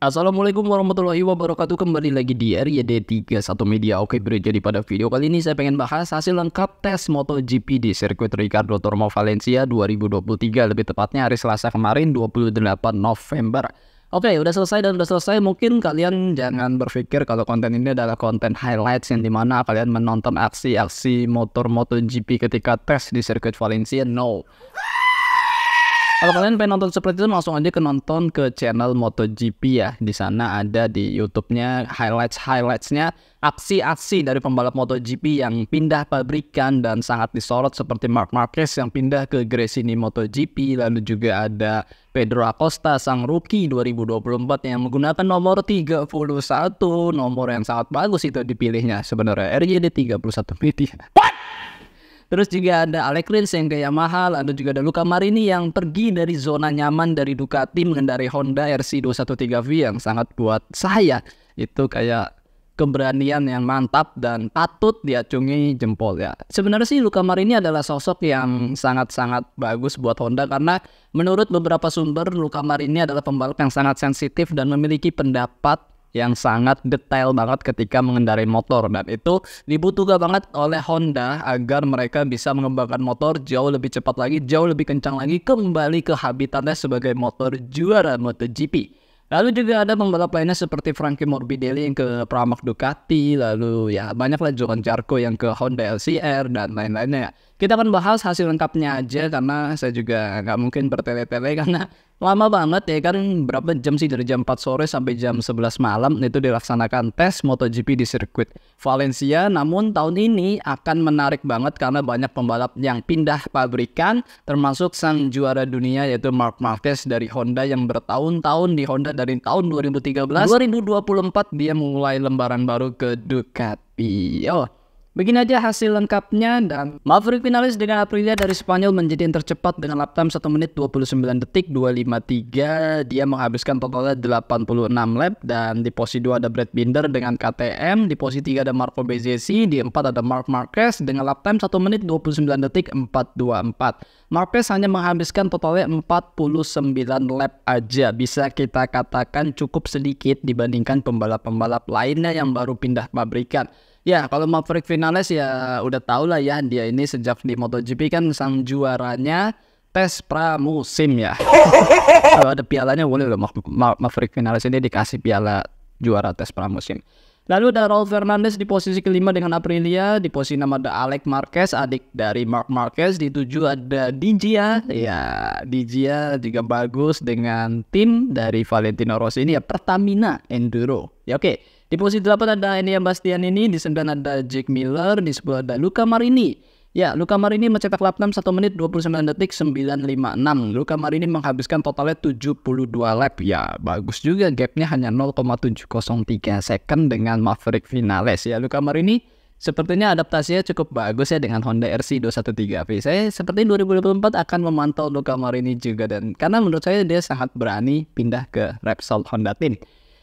Assalamualaikum warahmatullahi wabarakatuh Kembali lagi di RYD31 Media Oke bro, jadi pada video kali ini saya pengen bahas hasil lengkap tes MotoGP di sirkuit Ricardo Tormo Valencia 2023 Lebih tepatnya hari Selasa kemarin 28 November Oke, udah selesai dan udah selesai. Mungkin kalian jangan berpikir kalau konten ini adalah konten highlights yang dimana kalian menonton aksi-aksi motor MotoGP ketika tes di sirkuit Valencia. No. Kalau kalian pengen nonton seperti itu langsung aja ke nonton ke channel MotoGP ya. Di sana ada di YouTube-nya highlights-highlightsnya aksi-aksi dari pembalap MotoGP yang pindah pabrikan dan sangat disorot seperti Mark Marquez yang pindah ke Gresini MotoGP lalu juga ada Pedro Acosta sang rookie 2024 yang menggunakan nomor 31 nomor yang sangat bagus itu dipilihnya sebenarnya RJD 31 media. What? Terus juga ada Alec Rins yang ke Yamaha, ada juga ada Luca Marini yang pergi dari zona nyaman dari Ducati mengendarai Honda RC213V yang sangat buat saya itu kayak keberanian yang mantap dan patut diacungi jempol ya. Sebenarnya sih Luca Marini adalah sosok yang sangat-sangat bagus buat Honda karena menurut beberapa sumber Luca Marini adalah pembalap yang sangat sensitif dan memiliki pendapat yang sangat detail banget ketika mengendarai motor dan itu dibutuhkan banget oleh Honda agar mereka bisa mengembangkan motor jauh lebih cepat lagi, jauh lebih kencang lagi kembali ke habitatnya sebagai motor juara MotoGP. Lalu juga ada pembalap lainnya seperti Frankie Morbidelli yang ke Pramac Ducati, lalu ya banyaklah Johan Jarko yang ke Honda LCR dan lain-lainnya. Kita akan bahas hasil lengkapnya aja karena saya juga nggak mungkin bertele-tele karena lama banget ya kan berapa jam sih dari jam 4 sore sampai jam 11 malam itu dilaksanakan tes MotoGP di sirkuit Valencia. Namun tahun ini akan menarik banget karena banyak pembalap yang pindah pabrikan termasuk sang juara dunia yaitu Mark Marquez dari Honda yang bertahun-tahun di Honda dari tahun 2013 2024 dia mulai lembaran baru ke Ducati. Oh, Begini aja hasil lengkapnya dan Maverick finalis dengan Aprilia dari Spanyol menjadi yang tercepat dengan lap time 1 menit 29 detik 253. Dia menghabiskan totalnya 86 lap dan di posisi 2 ada Brad Binder dengan KTM, di posisi 3 ada Marco Bezzecchi, di 4 ada Mark Marquez dengan lap time 1 menit 29 detik 424. Marquez hanya menghabiskan totalnya 49 lap aja. Bisa kita katakan cukup sedikit dibandingkan pembalap-pembalap lainnya yang baru pindah pabrikan. Ya, kalau Maverick Vinales ya udah tau lah ya dia ini sejak di MotoGP kan sang juaranya tes pramusim ya. kalau ada pialanya boleh loh Ma Ma Maverick Vinales ini dikasih piala juara tes pramusim. Lalu ada Raul Fernandez di posisi kelima dengan Aprilia, di posisi nama ada Alec Marquez, adik dari Mark Marquez, di tujuh ada Dijia ya Dijia juga bagus dengan tim dari Valentino Rossi ini ya Pertamina Enduro. Ya oke, okay. Di posisi 8 ada Enia Bastian ini, di 9 ada Jake Miller, di 10 ada Luka Marini. Ya, Luka Marini mencetak lap 6 1 menit 29 detik 956. Luka Marini menghabiskan totalnya 72 lap. Ya, bagus juga gapnya hanya 0,703 second dengan Maverick Vinales. Ya, Luka Marini sepertinya adaptasinya cukup bagus ya dengan Honda RC213V. Saya seperti 2024 akan memantau Luka Marini juga dan karena menurut saya dia sangat berani pindah ke Repsol Honda Team.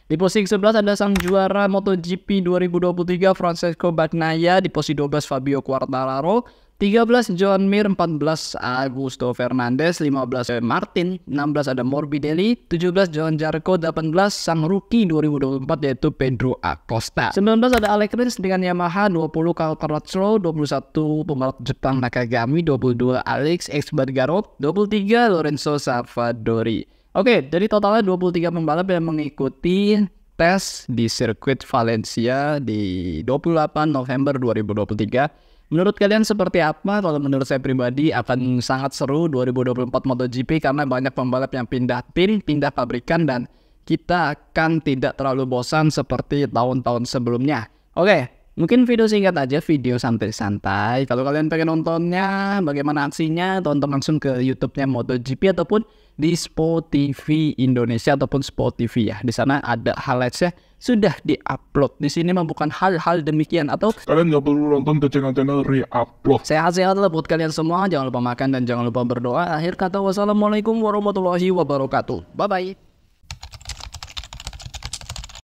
Di posisi 11 ada sang juara MotoGP 2023 Francesco Bagnaia, di posisi 12 Fabio Quartararo, 13 John Mir, 14 Augusto Fernandez, 15 Martin, 16 ada Morbidelli, 17 John Jarko, 18 sang rookie 2024 yaitu Pedro Acosta. 19 ada Alex Rins dengan Yamaha, 20 Carl Taratsro, 21 pembalap Jepang Nakagami, 22 Alex Exbargaro, 23 Lorenzo Savadori. Oke, jadi totalnya 23 pembalap yang mengikuti tes di sirkuit Valencia di 28 November 2023. Menurut kalian seperti apa? Kalau menurut saya pribadi akan sangat seru 2024 MotoGP karena banyak pembalap yang pindah tim, pindah pabrikan dan kita akan tidak terlalu bosan seperti tahun-tahun sebelumnya. Oke, Mungkin video singkat aja, video santai-santai. Kalau kalian pengen nontonnya, bagaimana aksinya, tonton langsung ke YouTube-nya MotoGP ataupun di Spotify Indonesia ataupun Spotify ya. Di sana ada highlights-nya sudah diupload. Di sini mah bukan hal-hal demikian atau kalian nggak perlu nonton ke channel-channel re-upload. Sehat-sehat buat kalian semua. Jangan lupa makan dan jangan lupa berdoa. Akhir kata wassalamualaikum warahmatullahi wabarakatuh. Bye-bye.